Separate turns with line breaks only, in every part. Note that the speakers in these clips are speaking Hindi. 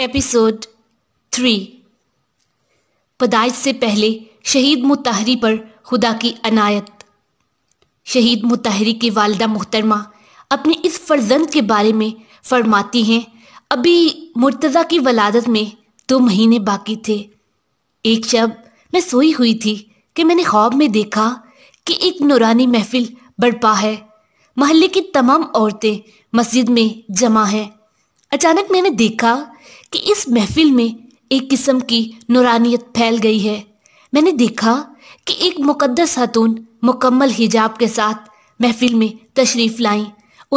एपिसोड थ्री पदाइश से पहले शहीद मुताहरी पर खुदा की अनायत शहीद मुताहरी की वालदा मुहतरमा अपने इस फर्जंद के बारे में फरमाती हैं अभी मुर्तज़ा की वलादत में दो महीने बाकी थे एक शब मैं सोई हुई थी कि मैंने ख्वाब में देखा कि एक नुरानी महफिल बरपा है महल्ले की तमाम औरतें मस्जिद में जमा हैं अचानक मैंने देखा कि इस महफिल में एक किस्म की नुरानियत फैल गई है मैंने देखा कि एक मुकद्दस खातून मुकम्मल हिजाब के साथ महफिल में तशरीफ़ लाई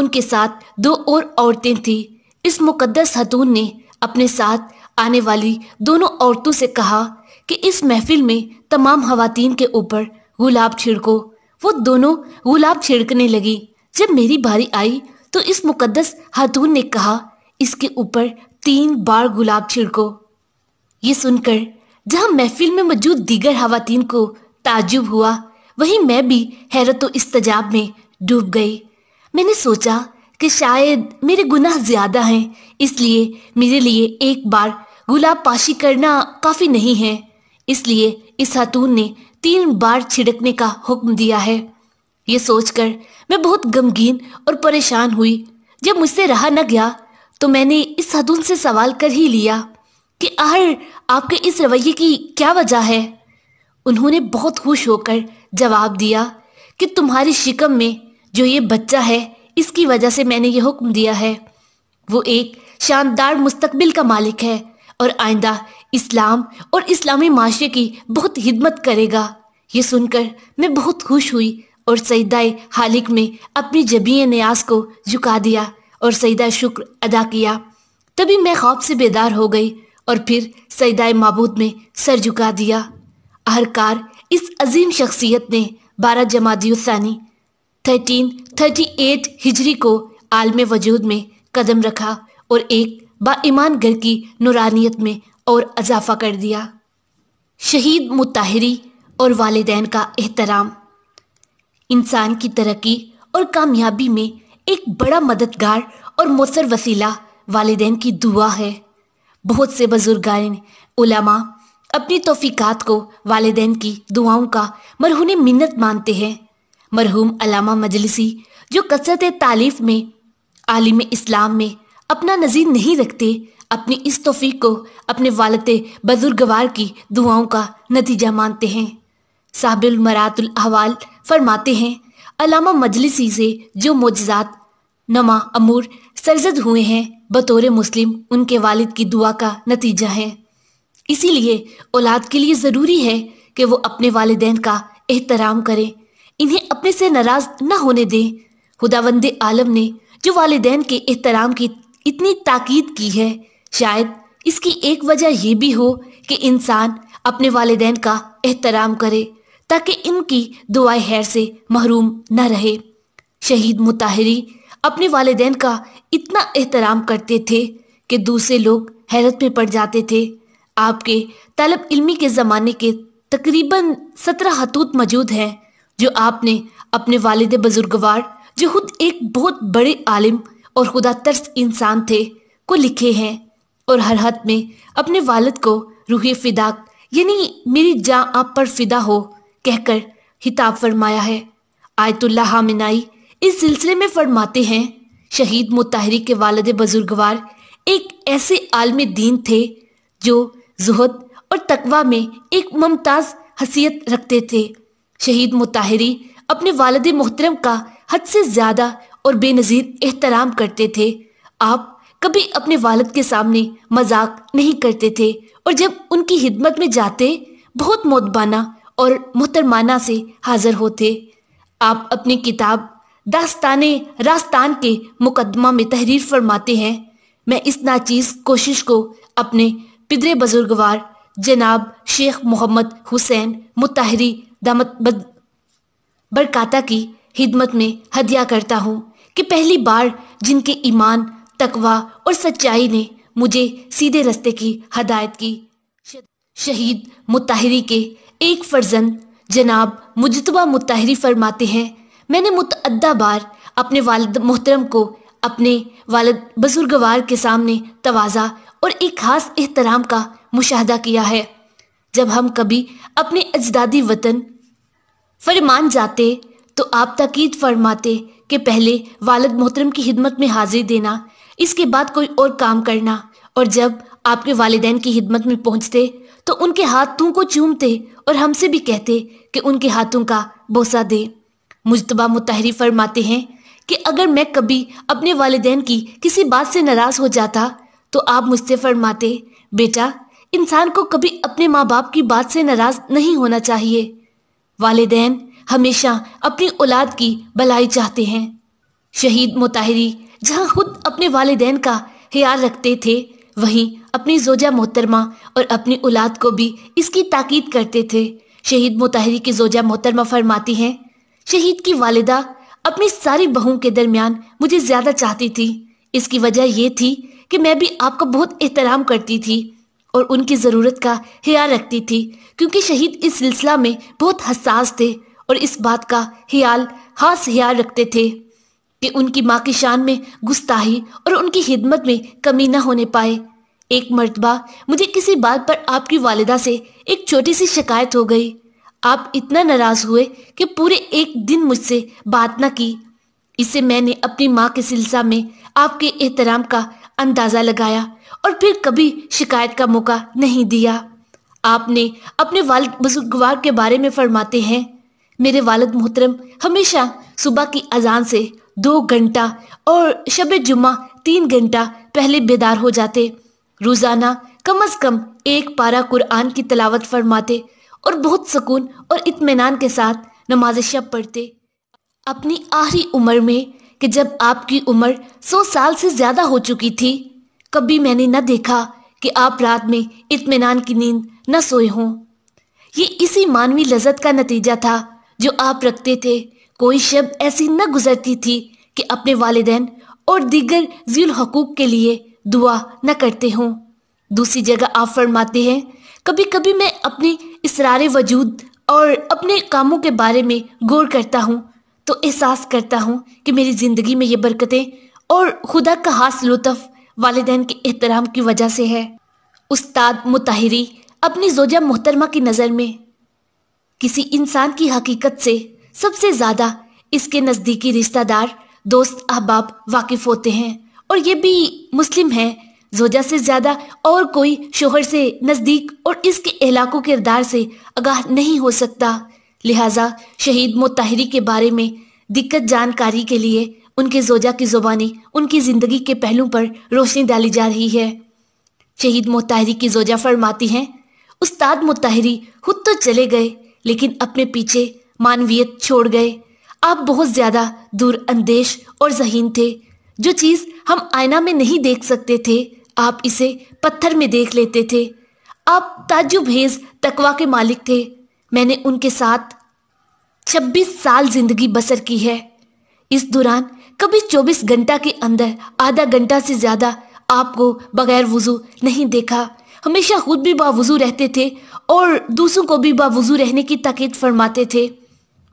उनके साथ दो और औरतें थीं इस मुकद्दस खातून ने अपने साथ आने वाली दोनों औरतों से कहा कि इस महफिल में तमाम खातन के ऊपर गुलाब छिड़को वो दोनों गुलाब छिड़कने लगी जब मेरी बारी आई तो इस मुकद्दस खातून ने कहा इसके ऊपर तीन बार गुलाब छिड़को ये सुनकर जहां महफिल में मौजूद दीगर हवातीन को ताजुब हुआ वहीं मैं भी हैरत व इस्तजाब में डूब गई मैंने सोचा कि शायद मेरे गुनाह ज्यादा हैं इसलिए मेरे लिए एक बार गुलाब पाशी करना काफ़ी नहीं है इसलिए इस खातून ने तीन बार छिड़कने का हुक्म दिया है ये सोचकर मैं बहुत गमगीन और परेशान हुई जब मुझसे रहा न गया तो मैंने इस हदुन से सवाल कर ही लिया कि आहर आपके इस रवैये की क्या वजह है उन्होंने बहुत खुश होकर जवाब दिया कि तुम्हारी शिकम में जो ये बच्चा है इसकी वजह से मैंने ये हुक्म दिया है वो एक शानदार मुस्तबिल का मालिक है और आइंदा इस्लाम और इस्लामी माशरे की बहुत हिदमत करेगा ये सुनकर मैं बहुत खुश हुई और सईदाए हालिक में अपनी जबी न्याज को झुका दिया और सईदा शुक्र अदा किया तभी मैं खौफ से बेदार हो गई और फिर सईदा मबूद में सर झुका दिया आहरकार इस अजीम शख्सियत ने बारह जमादियोसानी थर्टीन थर्टी एट हिजरी को आलम वजूद में कदम रखा और एक बाईमान घर की नुरानियत में और अजाफा कर दिया शहीद मुताहरी और वालदेन का एहतराम इंसान की तरक्की और कामयाबी में एक बड़ा मददगार और मौसर वसीला वालदेन की दुआ है बहुत से बुजुर्गान उलमा अपनी तोफ़ीक़ात को वालदेन की दुआओं का मरहून मिन्नत मानते हैं मरहूम अलामा मजलिसी जो कसरत तालीफ में आलिम इस्लाम में अपना नज़ीर नहीं रखते अपनी इस तोफ़ी को अपने वालद बुजुर्गवार की दुआओं का नतीजा मानते हैं मरातुल अहवाल फरमाते हैं अलामा मजलिसी से जो मोजात नमा अमूर सरजद हुए हैं बतौर मुस्लिम उनके वालिद की दुआ का नतीजा है इसीलिए औलाद के लिए ज़रूरी है कि वो अपने वालदेन का एहतराम करें इन्हें अपने से नाराज़ न होने दें खुदावंद आलम ने जो वालदेन के एहतराम की इतनी ताकीद की है शायद इसकी एक वजह यह भी हो कि इंसान अपने वालदेन का एहतराम करे ताकि इनकी दुआए हैर से महरूम न रहे शहीद मुताहरी अपने वालदेन का इतना एहतराम करते थे कि दूसरे लोग हैरत में पड़ जाते थे आपके तलब इल्मी के ज़माने के तकरीबन सत्रह हतूत मौजूद हैं जो आपने अपने वालद बुजुर्गवार जो खुद एक बहुत बड़े आलिम और खुदा तर्स इंसान थे को लिखे हैं और हर हद में अपने वालद को रूह फिदा यानी मेरी जहाँ आप पर फिदा हो कहकर हिताब फरमाया है आयतुल्ला हामिनाई इस सिलसिले में फरमाते हैं शहीद मुताहरी के वालद बुजुर्गवार एक ऐसे आलम दीन थे जो जहद और तकवा में एक मुमताज़ हसीियत रखते थे शहीद मुताहरी अपने वालद मोहतरम का हद से ज़्यादा और बेनज़ीर एहतराम करते थे आप कभी अपने वालद के सामने मजाक नहीं करते थे और जब उनकी हिदमत में जाते बहुत मोतबाना और मुहतरमाना से हाजिर होते आप अपनी किताब दास्तान रास्तान के मुकदमा में तहरीर फरमाते हैं मैं इस नाचीज़ कोशिश को अपने पिदरे बुजुर्गवार जनाब शेख मोहम्मद हुसैन मुताहरी दामत बरकाता की हिदमत में हदिया करता हूँ कि पहली बार जिनके ईमान तकवा और सच्चाई ने मुझे सीधे रस्ते की हदायत की शहीद मुताहरी के एक फर्जन जनाब मुजतबा मुतहरी फरमाते हैं मैंने मुतदा बार अपने वालद मोहतरम को अपने वालद बुजुर्गवार के सामने तोज़ा और एक ख़ास एहतराम का मुशाहदा किया है जब हम कभी अपने अजदादी वतन फरमान जाते तो आप तकीद फरमाते कि पहले वालद मोहतरम की खिदमत में हाजिर देना इसके बाद कोई और काम करना और जब आपके वालदेन की हिदमत में पहुंचते तो उनके हाथों को चूमते और हमसे भी कहते कि उनके हाथों का बोसा दे मुशतबा मुतहरी फरमाते हैं कि अगर मैं कभी अपने वालदेन की किसी बात से नाराज़ हो जाता तो आप मुझसे फरमाते बेटा इंसान को कभी अपने माँ बाप की बात से नाराज़ नहीं होना चाहिए वालदेन हमेशा अपनी औलाद की भलाई चाहते हैं शहीद मुताहरी जहाँ खुद अपने वालदेन का ख्याल रखते थे वहीं अपनी जोजा मोहतरमा और अपनी औलाद को भी इसकी ताकीद करते थे शहीद मुताहरी की जोजा मोहतरमा फरमाती हैं शहीद की वालिदा अपनी सारी बहुओं के दरमियान मुझे ज्यादा चाहती थी इसकी वजह ये थी कि मैं भी आपका बहुत एहतराम करती थी और उनकी ज़रूरत का ख्याल रखती थी क्योंकि शहीद इस सिलसिला में बहुत हसास थे और इस बात का ख्याल खास ख्याल रखते थे कि उनकी माँ की शान में गुस्ताही और उनकी हिदमत में कमी न होने पाए एक मरतबा मुझे किसी बात पर आपकी वालिदा से एक छोटी सी शिकायत हो गई आप इतना नाराज हुए कि पूरे एक दिन मुझसे बात ना की इससे मैंने अपनी माँ के सिलसिला में आपके एहतराम का अंदाज़ा लगाया और फिर कभी शिकायत का मौका नहीं दिया आपने अपने वालद बुजुर्गवार के बारे में फरमाते हैं मेरे वालद मोहतरम हमेशा सुबह की अजान से दो घंटा और शब जुमा तीन घंटा पहले बेदार हो जाते रोज़ाना कम अज़ कम एक पारा कुरान की तलावत फरमाते और बहुत सुकून और इतमान के साथ नमाज शब पढ़ते अपनी आखिरी उम्र में कि जब आपकी उम्र सौ साल से ज़्यादा हो चुकी थी कभी मैंने न देखा कि आप रात में इतमान की नींद न सोए हों ये इसी मानवी लजत का नतीजा था जो आप रखते थे कोई शब ऐसी न गुजरती थी कि अपने वालदेन और दीगर जील हकूक के लिए दुआ न करते हों दूसरी जगह आप फरमाते हैं कभी कभी मैं अपनी इसरार वजूद और अपने कामों के बारे में गौर करता हूँ तो एहसास करता हूँ कि मेरी ज़िंदगी में ये बरकतें और खुदा का हास लुत्फ़ वालदेन के एहतराम की वजह से है उस्ताद मुताहरी अपनी जोजा मोहतरमा की नज़र में किसी इंसान की हकीकत से सबसे ज़्यादा इसके नज़दीकी रिश्तेदार दोस्त अहबाब वाकिफ़ होते हैं और ये भी मुस्लिम है जोजा से ज्यादा और कोई शोहर से नज़दीक और इसके इलाकों किरदार से आगाह नहीं हो सकता लिहाजा शहीद मुताहरी के बारे में दिक्कत जानकारी के लिए उनके जोजा की ज़ुबानी उनकी ज़िंदगी के पहलू पर रोशनी डाली जा रही है शहीद मुताहरी की जोजा फरमाती हैं उस्ताद मुताहरी खुद तो चले गए लेकिन अपने पीछे मानवीयत छोड़ गए आप बहुत ज़्यादा दूर अंदेश और जहीन थे जो चीज़ हम आईना में नहीं देख सकते थे आप इसे पत्थर में देख लेते थे आप ताजुब हेज तकवा के मालिक थे मैंने उनके साथ 26 साल जिंदगी बसर की है इस दौरान कभी 24 घंटा के अंदर आधा घंटा से ज़्यादा आपको बगैर वज़ू नहीं देखा हमेशा खुद भी बावजू रहते थे और दूसरों को भी बावजू रहने की ताकीद फरमाते थे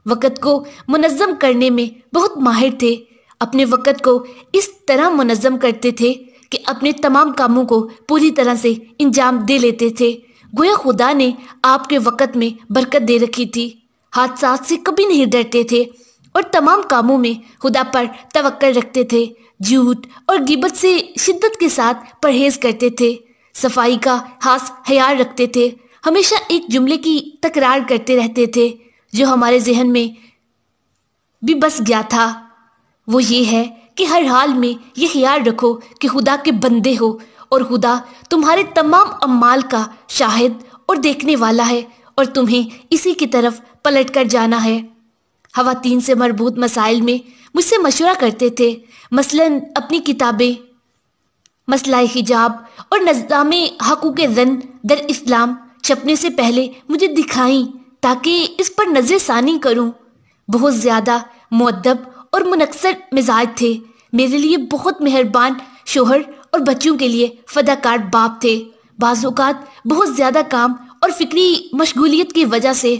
वक़्त को मुनज़म करने में बहुत माहिर थे अपने वक़्त को इस तरह मनज़म करते थे कि अपने तमाम कामों को पूरी तरह से इंजाम दे लेते थे गोया खुदा ने आपके वक़्त में बरकत दे रखी थी हादसा से कभी नहीं डरते थे और तमाम कामों में खुदा पर तवक्कर रखते थे झूठ और गिबत से शिद्दत के साथ परहेज करते थे सफाई का खास ख्याल रखते थे हमेशा एक जुमले की तकरार करते रहते थे जो हमारे जहन में भी बस गया था वो ये है कि हर हाल में ये ख्याल रखो कि खुदा के बंदे हो और खुदा तुम्हारे तमाम अमाल का शाहिद और देखने वाला है और तुम्हें इसी की तरफ पलट कर जाना है खातन से मरबूत मसाइल में मुझसे मशवरा करते थे मसलन अपनी किताबें मसला हिजाब और नज़ाम हकूक जन दर इस्लाम छपने से पहले मुझे दिखाई ताकि इस पर नज़र सानी करूँ बहुत ज़्यादा मदब और मुनक्सर मिजाज थे मेरे लिए बहुत मेहरबान शोहर और बच्चों के लिए फदाकार बाप थे बाज़ात बहुत ज़्यादा काम और फिक्री मशगूलियत की वजह से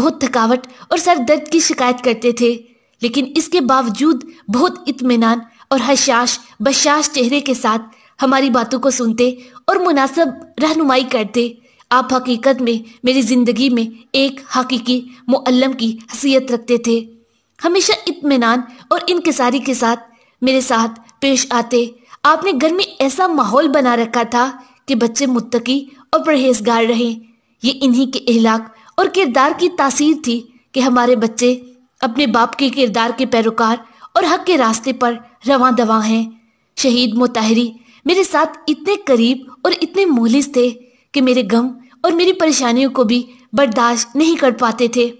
बहुत थकावट और सर दर्द की शिकायत करते थे लेकिन इसके बावजूद बहुत इतमान और हशाश बशाश चेहरे के साथ हमारी बातों को सुनते और मुनासब रहनुमाई करते आप हकीकत में मेरी ज़िंदगी में एक हकीकी मुअल्लम की हसीयत रखते थे हमेशा इतमान और इनकसारी के साथ मेरे साथ पेश आते आपने घर में ऐसा माहौल बना रखा था कि बच्चे मुत्तकी और परहेजगार रहे ये इन्हीं के अहलाक और किरदार की तासीर थी कि हमारे बच्चे अपने बाप के किरदार के पैरोकार और हक के रास्ते पर रवा दवा हैं शहीद मुताहरी मेरे साथ इतने करीब और इतने मोलिस थे कि मेरे गम और मेरी परेशानियों को भी बर्दाश्त नहीं कर पाते थे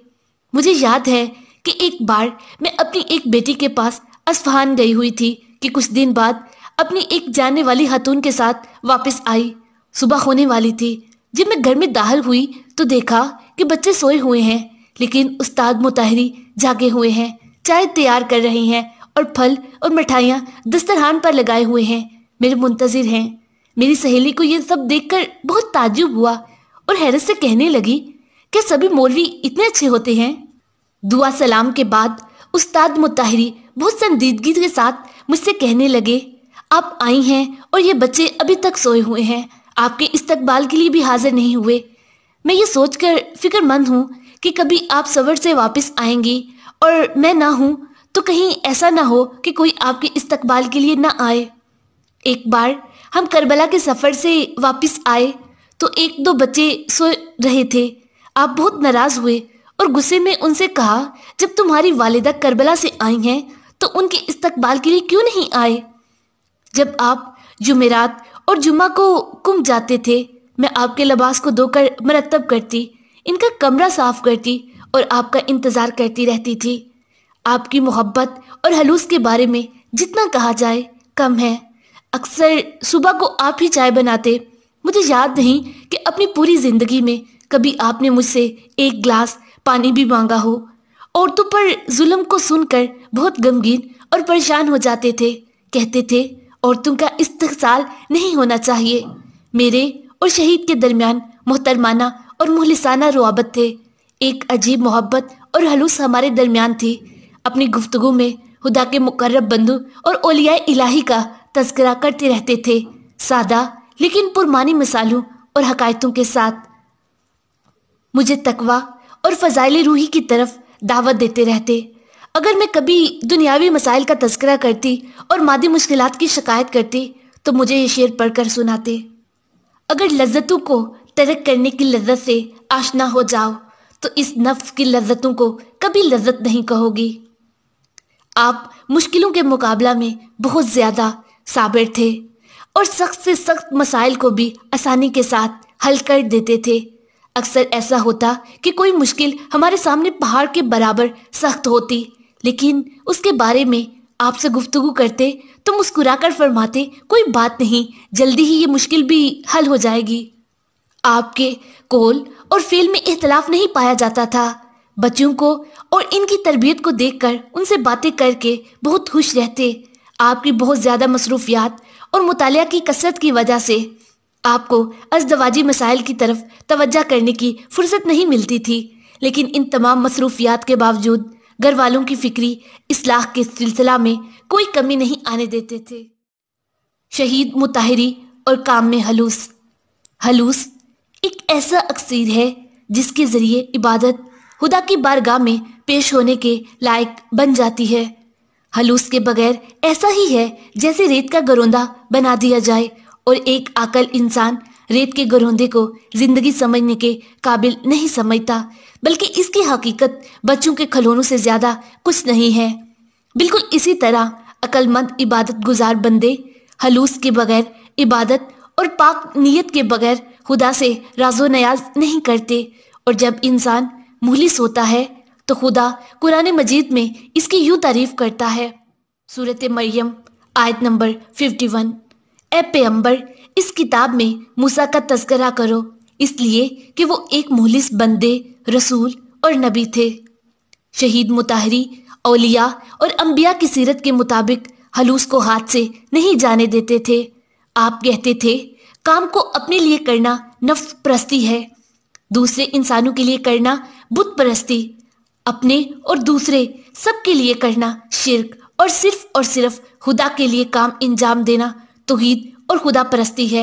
मुझे याद है कि एक बार मैं अपनी एक बेटी के पास असफहान गई हुई थी कि कुछ दिन बाद अपनी एक जाने वाली खातून के साथ वापस आई सुबह होने वाली थी जब मैं घर में दाहल हुई तो देखा कि बच्चे सोए हुए हैं लेकिन उस्ताद मुताहरी जागे हुए हैं चाय तैयार कर रहे हैं और फल और मिठाइयाँ दस्तरहान पर लगाए हुए हैं मेरे मुंतजर हैं मेरी सहेली को यह सब देखकर बहुत ताजुब हुआ और हैरत से कहने लगी क्या सभी मौलवी इतने अच्छे होते हैं दुआ सलाम के बाद उस्ताद मुताहरी बहुत संजीदगी के साथ मुझसे कहने लगे आप आई हैं और ये बच्चे अभी तक सोए हुए हैं आपके इस्तकबाल के लिए भी हाजिर नहीं हुए मैं ये सोचकर फिक्रमंद हूँ कि कभी आप सवर से वापस आएंगी और मैं ना हूँ तो कहीं ऐसा ना हो कि कोई आपके इस्तकबाल के लिए ना आए एक बार हम करबला के सफ़र से वापस आए तो एक दो बच्चे सो रहे थे आप बहुत नाराज़ हुए और गुस्से में उनसे कहा जब तुम्हारी वालिदा करबला से आई हैं तो उनके इस्तकबाल के लिए क्यों नहीं आए जब आप जुमेरात और जुमा को कुम जाते थे मैं आपके लबास को धोकर मरतब करती इनका कमरा साफ करती और आपका इंतज़ार करती रहती थी आपकी मोहब्बत और हलूस के बारे में जितना कहा जाए कम है अक्सर सुबह को आप ही चाय बनाते मुझे याद नहीं कि अपनी पूरी ज़िंदगी में कभी आपने मुझसे एक ग्लास पानी भी मांगा हो औरतों पर जुल्म को सुनकर बहुत गमगीन और परेशान हो जाते थे कहते थे औरतों का इस्तसाल नहीं होना चाहिए मेरे और शहीद के दरमियान मोहतरमाना और मुहलिसाना रुआबत थे एक अजीब मोहब्बत और हलूस हमारे दरमियान थी अपनी गुफ्तगु में खुदा के मुकर्रब बंधु और ओलिया इलाही का तस्करा करते रहते थे सादा लेकिन पुरमानी मिसालों और हकायतों के साथ मुझे तकवा और फजाइल रूही की तरफ दावत देते रहते अगर मैं कभी दुनियावी मसाइल का तस्करा करती और मादी मुश्किल की शिकायत करती तो मुझे ये शेर पढ़कर सुनाते अगर लज्जतों को तरक करने की लज्जत से आशना हो जाओ तो इस नफ्स की लज्जतों को कभी लज्जत नहीं कहोगी आप मुश्किलों के मुकाबला में बहुत ज़्यादा साबिर थे और सख्त से सख्त मसाइल को भी आसानी के साथ हल कर देते थे अक्सर ऐसा होता कि कोई मुश्किल हमारे सामने पहाड़ के बराबर सख्त होती लेकिन उसके बारे में आपसे गुफ्तगु करते तो मुस्कुराकर फरमाते कोई बात नहीं जल्दी ही ये मुश्किल भी हल हो जाएगी आपके कोल और फेल में इख्तलाफ नहीं पाया जाता था बच्चों को और इनकी तरबियत को देखकर उनसे बातें करके बहुत खुश रहते आपकी बहुत ज़्यादा मसरूफियात और मुताल की कसरत की वजह से आपको अजदवाजी मसाइल की तरफ तवज्जा करने की फुर्सत नहीं मिलती थी लेकिन इन तमाम मसरूफियात के बावजूद घर वालों की फिक्री इसलाह के सिलसिला में कोई कमी नहीं आने देते थे शहीद मुताहरी और काम में हलूस हलूस एक ऐसा अक्सर है जिसके ज़रिए इबादत खुदा की बारगाह में पेश होने के लायक बन जाती है हलूस के बगैर ऐसा ही है जैसे रेत का गरोंदा बना दिया जाए और एक अकल इंसान रेत के गरोंदे को जिंदगी समझने के काबिल नहीं समझता बल्कि इसकी हकीकत बच्चों के खलौनों से ज़्यादा कुछ नहीं है बिल्कुल इसी तरह अक्लमंद इबादत गुजार बंदे हलूस के बगैर इबादत और पाक नीयत के बगैर खुदा से राजो नयाज नहीं करते और जब इंसान मुहलिस होता है तो खुदा कुरान मजीद में इसकी यूं तारीफ करता है सूरत मरियम आयत नंबर फिफ्टी वन ए अम्बर इस किताब में मूसा का तस्करा करो इसलिए कि वो एक मुहलिस बंदे रसूल और नबी थे शहीद मुताहरी औलिया और अम्बिया की सीरत के मुताबिक हलूस को हाथ से नहीं जाने देते थे आप कहते थे काम को अपने लिए करना नफ प्रस्ती है दूसरे इंसानों के लिए करना बुत प्रस्ती अपने और दूसरे सबके लिए करना शिरक और सिर्फ और सिर्फ खुदा के लिए काम अंजाम देना तोहद और खुदा परस्ती है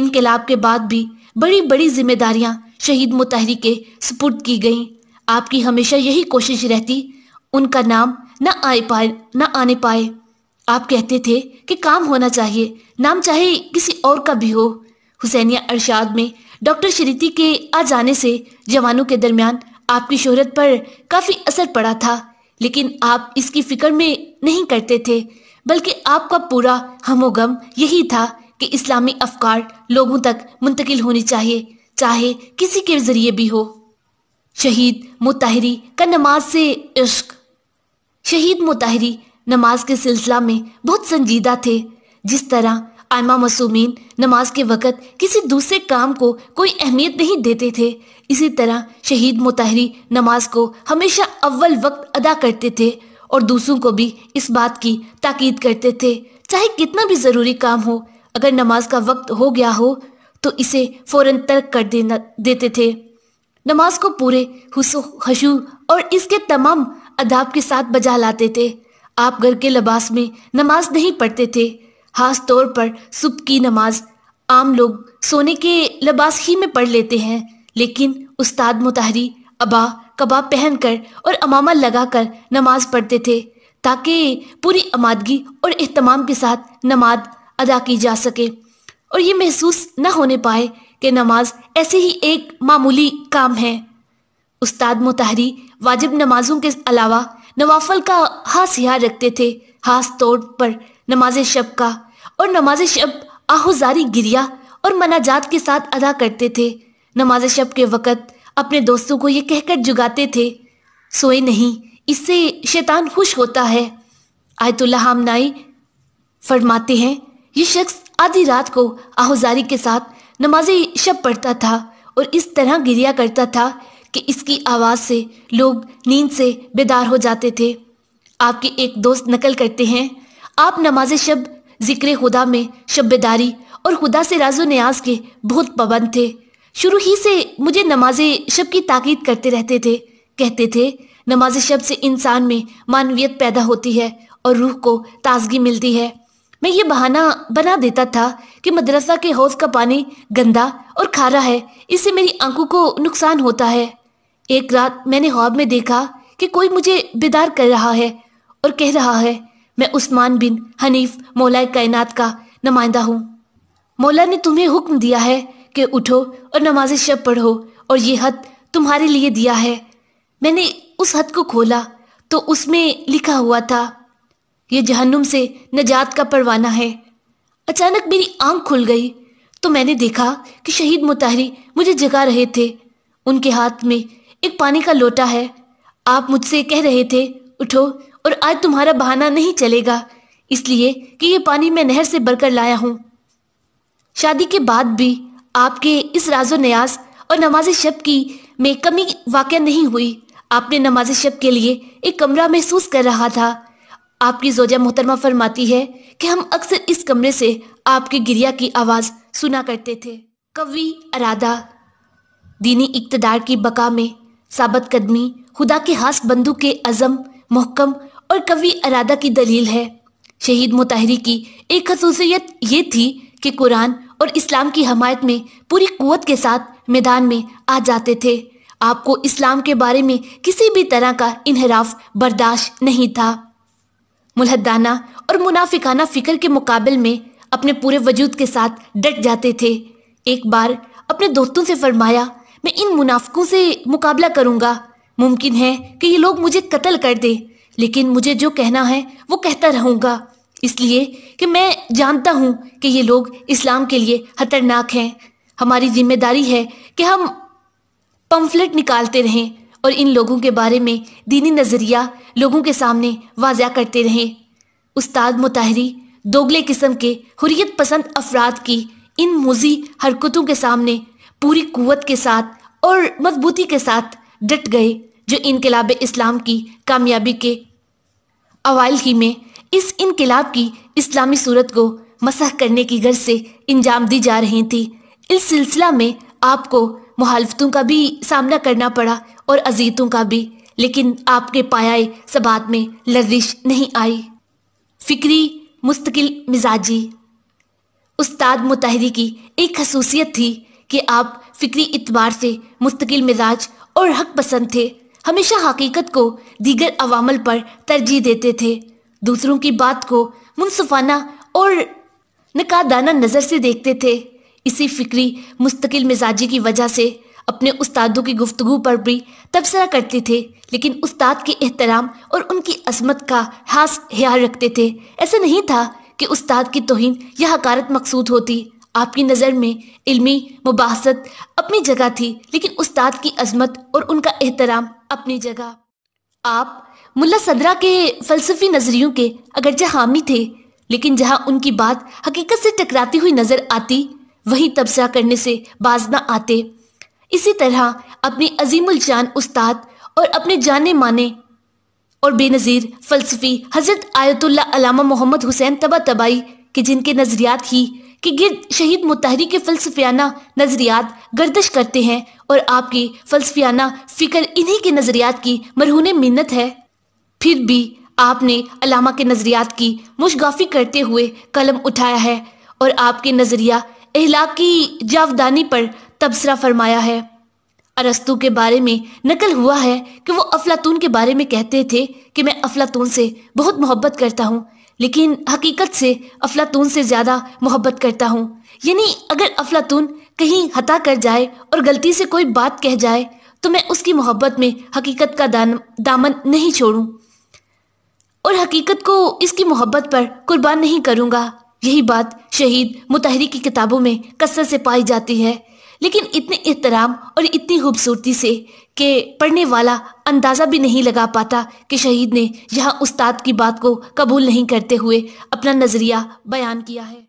इनकलाब के बाद भी बड़ी बड़ी जिम्मेदारियां शहीद मुतहरी के सपुर्द की गईं आपकी हमेशा यही कोशिश रहती उनका नाम न ना आए पाए न आने पाए आप कहते थे कि काम होना चाहिए नाम चाहे किसी और का भी हो हुसैनिया अरशाद में डॉक्टर शरीति के आ जाने से जवानों के दरमियान आपकी शोहरत पर काफ़ी असर पड़ा था लेकिन आप इसकी फ़िक्र में नहीं करते थे बल्कि आपका पूरा हमोगम यही था कि इस्लामी अफकार लोगों तक मुंतकिल होनी चाहिए चाहे किसी के जरिए भी हो शहीद मुताहरी का नमाज से इश्क शहीद मुताहरी नमाज के सिलसिला में बहुत संजीदा थे जिस तरह आयमा मसूमिन नमाज के वक़्त किसी दूसरे काम को कोई अहमियत नहीं देते थे इसी तरह शहीद मुताहरी नमाज को हमेशा अव्वल वक्त अदा करते थे और दूसरों को भी इस बात की ताकीद करते थे चाहे कितना भी ज़रूरी काम हो अगर नमाज का वक्त हो गया हो तो इसे फौरन तर्क कर देना देते थे नमाज को पूरे हुसो और इसके तमाम अदाब के साथ बजा लाते थे आप घर के लबास में नमाज नहीं पढ़ते थे खास तौर पर सुबह की नमाज आम लोग सोने के लबास ही में पढ़ लेते हैं लेकिन उस्ताद मुतहरी अबा कबाब पहनकर और अमामा लगाकर नमाज पढ़ते थे ताकि पूरी आमादगी और अहतमाम के साथ नमाज अदा की जा सके और ये महसूस न होने पाए कि नमाज ऐसे ही एक मामूली काम है उस्ताद मुतहरी वाजिब नमाजों के अलावा नवाफल का खास यार रखते थे खास तौर पर नमाज शब का और नमाज शब आहुजारी गिरिया और मनाजात के साथ अदा करते थे नमाज शब के वक़्त अपने दोस्तों को ये कहकर जुगाते थे सोए नहीं इससे शैतान खुश होता है आयतुल्ला हामनाई फरमाते हैं ये शख्स आधी रात को आहुजारी के साथ नमाज शब पढ़ता था और इस तरह गिरिया करता था कि इसकी आवाज़ से लोग नींद से बेदार हो जाते थे आपके एक दोस्त नकल करते हैं आप नमाज शब जिक्र खुदा में शबेदारी और खुदा से राजो न्याज के बहुत पाबंद थे शुरू ही से मुझे नमाज शब की ताकीद करते रहते थे कहते थे नमाज शब से इंसान में मानवीयत पैदा होती है और रूह को ताजगी मिलती है मैं ये बहाना बना देता था कि मदरसा के हौज का पानी गंदा और खारा है इससे मेरी आंखों को नुकसान होता है एक रात मैंने ख्वाब में देखा कि कोई मुझे बेदार कर रहा है और कह रहा है मैं उस्मान बिन हनीफ मौलाए कायनात का नुमाइंदा हूँ मौला ने तुम्हें हुक्म दिया है कि उठो और नमाज शब पढ़ो और ये हद तुम्हारे लिए दिया है मैंने उस हद को खोला तो उसमें लिखा हुआ था ये जहन्नुम से नजात का परवाना है अचानक मेरी आंख खुल गई तो मैंने देखा कि शहीद मुताहरी मुझे जगा रहे थे उनके हाथ में एक पानी का लोटा है आप मुझसे कह रहे थे उठो और आज तुम्हारा बहाना नहीं चलेगा इसलिए कि ये पानी मैं नहर से भरकर लाया हूं शादी के बाद भी आपके इस राजो न्याज और नमाज शब की में कमी वाक़ नहीं हुई आपने नमाज शब के लिए एक कमरा महसूस कर रहा था आपकी जोजा मोहतरमा फरमाती है कि हम अक्सर इस कमरे से आपके गिरिया की आवाज़ सुना करते थे कवि अरादा दीनी इकतदार की बका में साबत कदमी खुदा के हास बंदू के अज़म महकम और कवि अरादा की दलील है शहीद मुताहरी की एक खसूसियत ये थी कि कुरान और इस्लाम की हमायत में पूरी कुत के साथ मैदान में आ जाते थे आपको इस्लाम के बारे में किसी भी तरह का इनहराफ बर्दाश्त नहीं था मुलहदाना और मुनाफिकाना फ़िक्र के मुकाबले में अपने पूरे वजूद के साथ डट जाते थे एक बार अपने दोस्तों से फरमाया मैं इन मुनाफिकों से मुकाबला करूंगा मुमकिन है कि ये लोग मुझे कत्ल कर दे लेकिन मुझे जो कहना है वो कहता रहूंगा इसलिए कि मैं जानता हूं कि ये लोग इस्लाम के लिए खतरनाक हैं हमारी जिम्मेदारी है कि हम पम्फलेट निकालते रहें और इन लोगों के बारे में दीनी नज़रिया लोगों के सामने वाजिया करते रहें उस्ताद मुताहरी दोगले किस्म के हुरियत पसंद अफराद की इन मोजी हरकतों के सामने पूरी कुत के साथ और मजबूती के साथ डट गए जो इनकलाब इस्लाम की कामयाबी के अवाल ही में इस इनकलाब की इस्लामी सूरत को मसह करने की गर्ज से इंजाम दी जा रही थी इस सिलसिला में आपको मुहालफतों का भी सामना करना पड़ा और अजीतों का भी लेकिन आपके पायाए सबात में लर्जिश नहीं आई फिक्री मुस्तकिल मिजाजी उस्ताद मुतहरी की एक खसूसियत थी कि आप फिक्री इतबार से मुस्तकिल मिजाज और हक पसंद थे हमेशा हकीकत को दीगर अवामल पर तरजीह देते थे दूसरों की बात को मुनसफाना और नकादाना नज़र से देखते थे इसी फिक्री मुस्तकिल मिजाजी की वजह से अपने उस्तादों की गुफ्तगु पर भी तबसरा करते थे लेकिन उस्ताद के एहतराम और उनकी असमत का खास ख्याल रखते थे ऐसा नहीं था कि उस्ताद की तोहन या हकारत मकसूद होती आपकी नज़र में इल्मी मुबासत अपनी जगह थी लेकिन उस्ताद की अजमत और उनका एहतराम अपनी जगह आप मुल्ला सदरा के फलसफी नज़रियों के अगरचे हामी थे लेकिन जहां उनकी बात हकीकत से टकराती हुई नज़र आती वहीं तबसरा करने से बाज ना आते इसी तरह अपने अजीमुलशान उस्ताद और अपने जाने माने और बेनज़ीर फलसफी हज़रत आयतुल्ला अलामा मोहम्मद हुसैन तबा तबाई के जिनके नज़रियात ही के गिरद शहीद मुतहरी के फलसफियाना नज़रियात गर्दश करते हैं और आपकी फलसफियाना फ़िक्र इन्हीं के नज़रियात की मरहून मिन्नत है फिर भी आपने अलामा के नज़रियात की मुशगाफी करते हुए कलम उठाया है और आपके नज़रिया अहला की जावदानी पर तबसरा फरमाया है अरस्तु के बारे में नकल हुआ है कि वो अफलातून के बारे में कहते थे कि मैं अफलातून से बहुत मोहब्बत करता हूँ लेकिन हकीकत से अफलातून से ज़्यादा मोहब्बत करता हूँ यानी अगर अफलातून कहीं हता कर जाए और गलती से कोई बात कह जाए तो मैं उसकी मोहब्बत में हकीकत का दामन नहीं छोड़ूँ और हकीकत को इसकी मोहब्बत पर कुर्बान नहीं करूँगा यही बात शहीद मुताहरी की किताबों में कसर से पाई जाती है लेकिन इतने एहतराम और इतनी खूबसूरती से कि पढ़ने वाला अंदाज़ा भी नहीं लगा पाता कि शहीद ने यहाँ उस्ताद की बात को कबूल नहीं करते हुए अपना नज़रिया बयान किया है